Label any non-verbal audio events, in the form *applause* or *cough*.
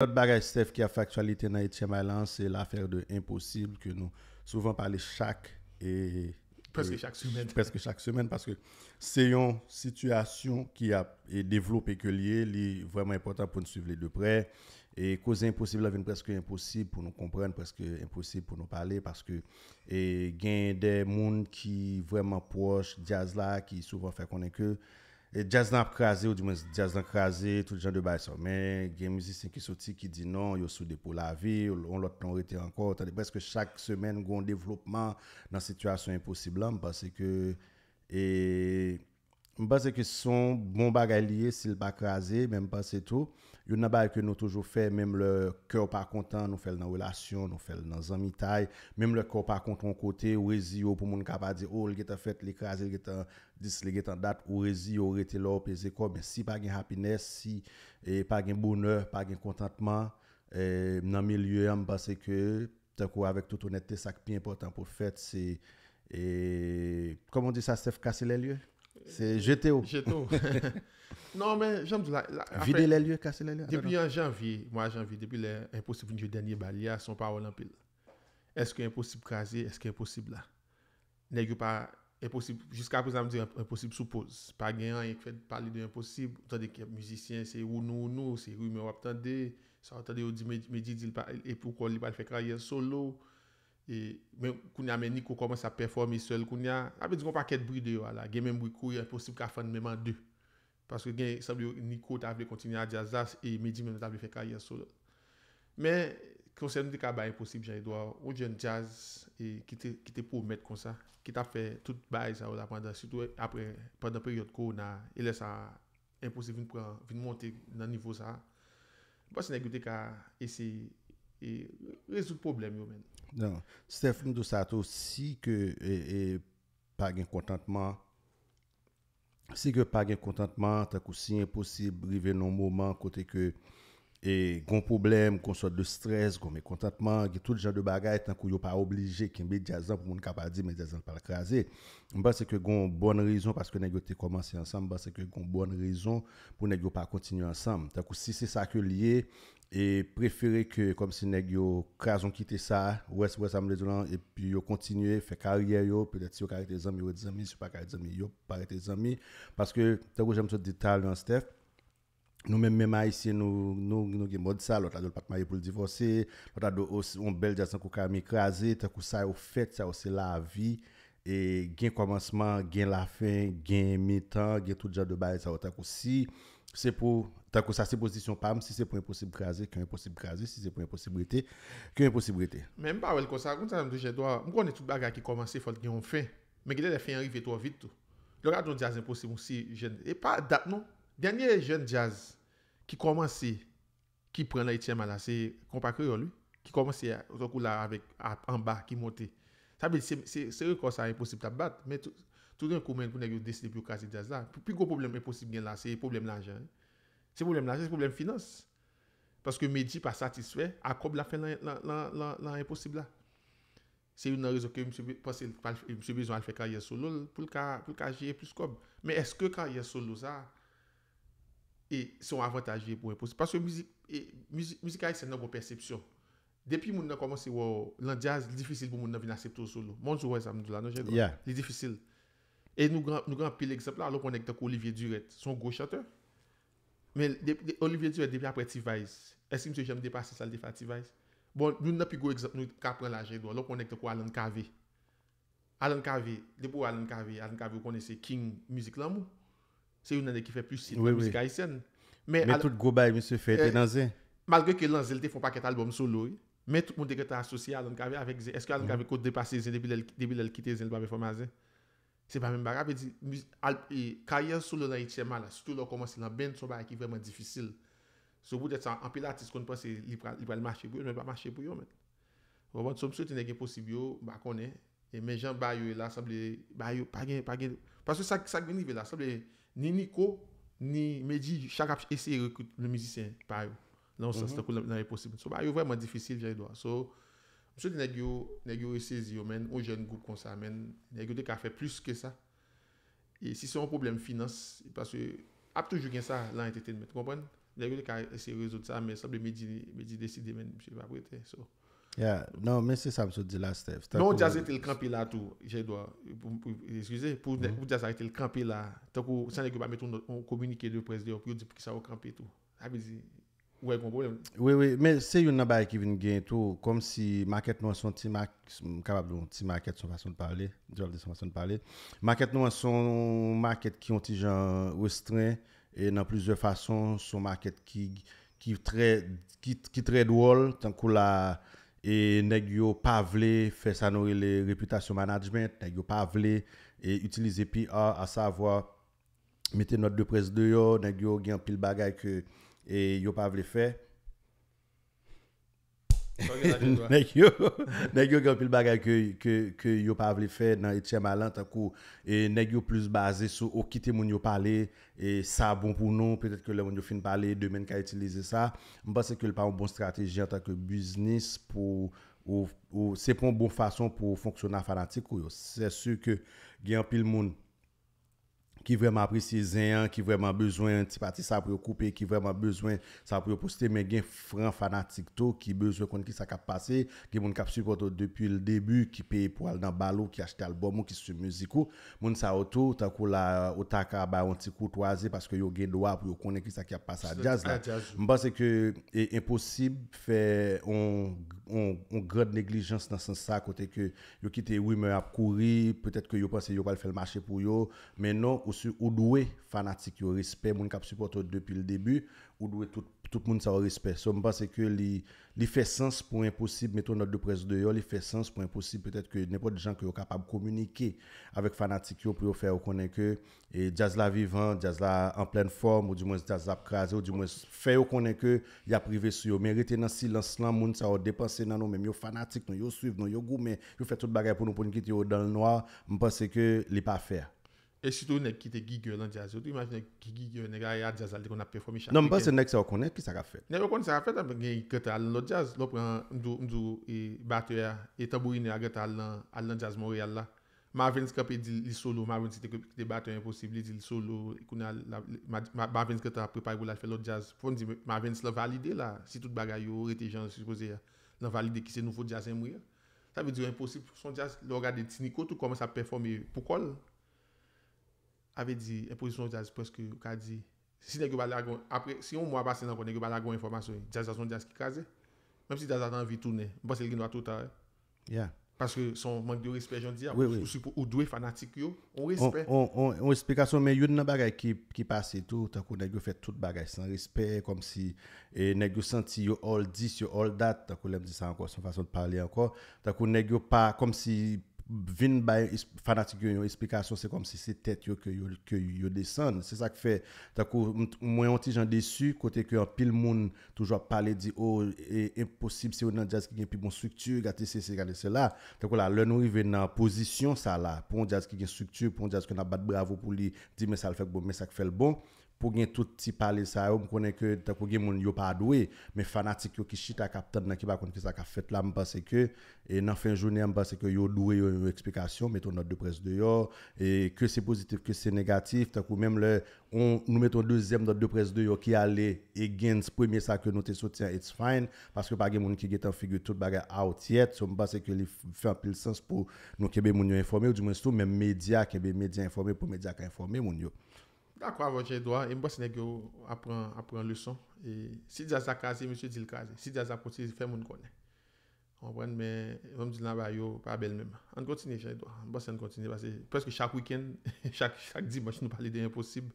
L'autre bagage, qui a fait actualité dans Etienne Island, c'est l'affaire de Impossible que nous souvent parlons chaque et. Presque chaque semaine. Presque chaque semaine, parce que c'est une situation qui a développé que lié, vraiment important pour nous suivre de près. Et cause impossible, là, presque impossible pour nous comprendre, presque impossible pour nous parler, parce que il y a des gens qui sont vraiment proches, Diaz qui souvent fait qu'on que. Et jazz n'a pas crasé, ou du moins jazz n'a pas crasé, tout le genre de bail Mais il y a des musiciens qui sortent qui disent non, ils sont pour la vie, on l'autre pas été encore. presque chaque semaine, on développement dans une situation impossible hein, parce que. Et je pense que son bon bagay lié, s'il pas crasé, même pas c'est tout. Il y a pas que nous toujours fait, même le cœur pas content, nous faisons dans relation, nous faisons dans amitié, même le cœur pas content côté, ou résio pour mon pas dire, oh, il a fait l'écrasé, il a dit, il en date, ou résio, il était là, pesé quoi, mais si pas de happiness, si et pas de bonheur, pas de contentement, dans le milieu, je pense que, avec toute honnêteté, ça qui est important pour faire, c'est, comment on dit ça, Steph, casser les lieux? C'est jeter au *laughs* non, mais j'aime la, Vider les lieux, casser les lieux. Depuis en euh, janvier, moi, janvier, depuis l'impossible du dernier balia, sont pas en pile. Est-ce que impossible caser, est-ce que impossible là? N'est-ce pas impossible, jusqu'à présent, me dis impossible suppose. Pas gagnant, il fait parler de impossible. Tandis que musicien, c'est ou nous, nous, c'est oui, mais on attendait. Ça, attendez, on dit, mais dit, et pourquoi il va faire carrière solo? Mwen koun ya men niko komanse a performe sel koun ya Ape di kon pa ket bride yo ala Gen men mwen kou ya e, imposib ka fan mèman de Paske gen sabi yo niko ta apwe kontinye a jazz la E medji mèman ta apwe fè kari ya solo Men konsen nou de ka baye imposib jan Edwa Ou jen jazz e, ki te pou met kon sa Ki ta fè tout baye sa ou la pandan Situ apre pandan peryot ko Na ele sa imposib vin monte nan nivou sa Basi nan gote ka ese E rezout problem yo men non. Stèphe Ndoussato si ke e, e, Pagèk kontantman Si ke pagèk kontantman Tak ou si yon posib Brive non mouman kote ke et gon problème qu'on soit de stress qu'on mécontentement a tout genre de bagarre tant qu'on pas obligé qu'il y jazz pour mon capable dire mais jazz pas le craser on pense que gon bonne raison parce que nèg commencé ensemble parce que gon bonne raison pour nèg pas continuer ensemble tant si c'est ça que lié et préférer que comme si nèg yo ont quitté ça ouais ça me et e puis yo continuer faire carrière yo peut-être yo carré des amis ou des amis pas carré des amis yo pas des amis parce que tant que j'aime ce détail dans Steph Nou mè mè ma yisi nou gen mod sa, lò ta dòl pat maye pou l'divose, lò ta dòl on bel jasan kou kamik raze, ta kou sa yo fèt sa yo se la vi, e gen koumanseman, gen la fèn, gen mi tan, gen tout jadou baye sa yo ta kou si, ta kou sa se posisyon pam si se pou imposib raze, ke imposib raze, si se pou imposib rite, ke imposib rite. Mè mè ba wè l kou sa, kou tan amdou jen do a, mkou ane tout baga ki koumanse fòl gen yon fèn, mè gen lè fèn yon rive to a vit to, lò ka don jasan posib mou si jen, e pa dat nou, Danyè jen jaz ki komanse ki pren la ityema la, se kompakre yon lou, ki komanse yon kou la avèk an ba ki motè. Sabi, se yon kon sa yon posib ta bat, men tout yon koumen pou nè yon deside pou yon kasi jaz la, pou pi gò problem yon posib gen la, se yon problem la jen. Se problem la jen, se problem finans. Paske Medip a satiswe, a kob la fè nan yon posib la. Se yon nan rezo ke yon msebejou al fè ka yon solol, pou lka jè plus kob. Men eske ka yon solol sa, e son avantajye pou reposi. Paswe mizika e se nan gwo persepsyon. Depi moun nan komanse wò lan jazz, li difisil pou moun nan vinasepto sou lò. Moun sou wè samdou la nan jèdwa. Li difisil. E nou gran pi l'eksepla, alò konen ekta kou Olivier Duret. Son gwo chate. Men Olivier Duret depi apre T-Vise. Esim se jèm depa se sal defa T-Vise. Bon, nou nan pi gwo eksepla, nou ka pran la jèdwa. Alò konen ekta kou Alan Cave. Alan Cave. Depi wò Alan Cave, Alan Cave konen se King mizik lan mou. Se yon nan eh, mm. de ki fè plus sin nan mizka isen. Mè tout gò bay mè se fè, te nan zè. Malge ke lan zè lè te fò pa ket albòm sou lòy. Mè tout moun de ket asosya alon kave avèk zè. Eske alon kave kòt depase zè debile lè kite zè lè ba mè fò ma zè. Se ba mè mba gà, pe di. Kaya sou lò lan itseman la. Soutou lò koman se lan bèn sou bay ki vèman difisil. Sou bout etse anpilatis kon pwansè li pral mache pou yon. Mè ba mache pou yon men. Mè mwen sou msou tenè gen posibyo bakonè. Ni niko, ni me di chak ap ese rekout le mizisyen pa yo. Non sa, se tako nan e posib. So, ba yo vreman difisil, jay do. So, msou de negyo, negyo resezi yo men, ou jen goup kon sa men, negyo de ka fe plus ke sa. E si se yon problem finance, ap toujou gen sa lan entertainment, kompon? Negyo de ka ese rezout sa, men sab de me di deside men, msou de pa brete, so... Yeah. Non, mais c'est ça que je dis là, Steph. Non, déjà, c'est le campé là, tout. Je droit. excusez, pour mm -hmm. j'ai le campé là. Tant que ça n'est que pas mettre un communiqué de presse pour dit que ça va camper tout. Ça veut dire, ouais, un problème. Oui, oui, mais c'est une bail qui vient de gagner tout. Comme si market nous sont petit mm, capable de petit market son façon de parler, job de son façon de parler. Market nous sont market qui ont des gens restreint et dans plusieurs façons, sont market qui qui très qui, qui très drôle tant que la et nèg yo fait vle ça nous e les réputation management nèg yo vle et utiliser PR à savoir mettre notre de presse dehors nèg yo gagne pile bagay que et yo pas vle faire *laughs* Nèk yo, nèk yo gampil bagay ke, ke, ke yo pa avle fè nan etye malan takou e nèk yo plus baze sou o kite moun yo pale e sa bon pou nou, être ke le moun yo fin pale demen ka itilize sa mba se ke l pa ou bon strateji an takou biznis pou ou, ou se pon bon fason pou fonctionner fanatik ou yo se su ke gen moun qui vraiment apprécie qui qui vraiment besoin petit parti ça pour couper, qui vraiment besoin ça pour poster mais est franc fanatique tout qui besoin qu'on qui ça passé, qui mon cap support depuis le début, qui paye pour aller dans ballon, qui achète l'album, qui suit musique Il ça autour tant que la y a ba un petit courtoisie parce que yo gain droit pour connaître qui ça qui a passé à jazz là. Je pense que est impossible faire on on grande négligence dans ce sens ça côté que yo quitter oui mais a courir, peut-être que yo pensé yo pas le faire pour yo, mais non ou doué fanatique ou respect moun k'ap supporte depuis le début ou doué tout tout le monde ça respect so me pense que li li fait sens pour impossible mettons notre de presse dehors li fait sens pour impossible peut-être que n'importe gens qui sont capables de communiquer avec fanatique pour faire connaître que et jazz la vivant jazz la en pleine forme ou du moins jazz la ou du moins faire connaître que il a privé sur mais rester dans silence là monde ça dépenser dans nous même yo fanatique nous yo suiv nous yo mais yo fait toute bagarre pour nous pour nous quitter dans le noir me pense que li pas faire E si tou nek ki te gigyo lan jazz, yo tou imagine gigyo nek a ya jazz al de kon ap performi chan. Non ba se nek se okonet, ki sa ka fet? Ne okonet sa ka fet ap gen yon kete al lo jazz. Lo pran mdou mdou e batwe ya, e tabou yon a geta al lan jazz mori al la. Mavenz kap e di li solo, mavenz te kote batwe yon imposible, li di li solo, ikounen a la, mavenz kete ap prepare yon la fe lo jazz. Fon di mavenz la valide la, si tout bagay yo, rete jan, si pouze ya, la valide ki se nouvo jazz mwye. Ta bi di yo imposible, son jazz, lo gade ti niko, tou koman sa performi pou kol. Non avait dit, imposition jazz presque, qu'a dit, si nèg pas après si on mois passé dans nèg pas la information, jazz son déjà qui casse Même si jazz a envie tourner, parce qu'il doit tout tard. Parce que son manque de respect, j'en dis, ou, ou doué fanatique, yo, on respect. On, on, on, on explication, mais il y bagaille qui, qui passe tout, tant qu'on fait toute bagaille sans respect, comme si, et nèg senti, yo all this, yo all that, tant qu'on a dit ça encore, son façon de parler encore, tant qu'on pas, comme si, vin bay fanatik yo yon esplikasyon, se kom si se tet yo ke yo, ke yo desen. Se sa ke fe, tako mwen yon ti jan desu, kote ke yon pil moun toujwa pale di, oh, e imposib se yon nan jazz ki gen pi bon struktur, gati se se gade se la. Tako la, lè nou rive nan posisyon sa la, pou yon jazz ki gen struktur, pou yon jazz ki nan bat bravo pou li, di mais sa l fek bon, me sa k fel bon pour gagner tout petit parler ça on connaît que tant qu'on gagne monde yo pas doué mais fanatique yo qui chita captain qui pas connaître que ça qu'a fait là on pense que et dans fin journée on pense que yo doué yo une explication mettons note de presse dehors et que c'est positif que c'est négatif tant même le on nous mettons deuxième note de presse dehors qui allait against premier ça que nous te soutien it's fine parce que pas gagne monde qui est en figure toute bagarre out yet on pense que il fait un peu le sens pour nous qui moun yo informer ou du moins tout même médias kebe médias informés pour médias informer moun yo Da kwa avon Che Edwa, e mbos ene gyo apren lisan. E si di a sa kaze, mi se di l kaze. Si di a sa potize, fe moun kone. On pren men, yonm di la vay yo, pa bel menman. An kontine Che Edwa, mbos ene kontine vase. Preske chak wiken, *laughs* chak di mbos nou palide yon posib.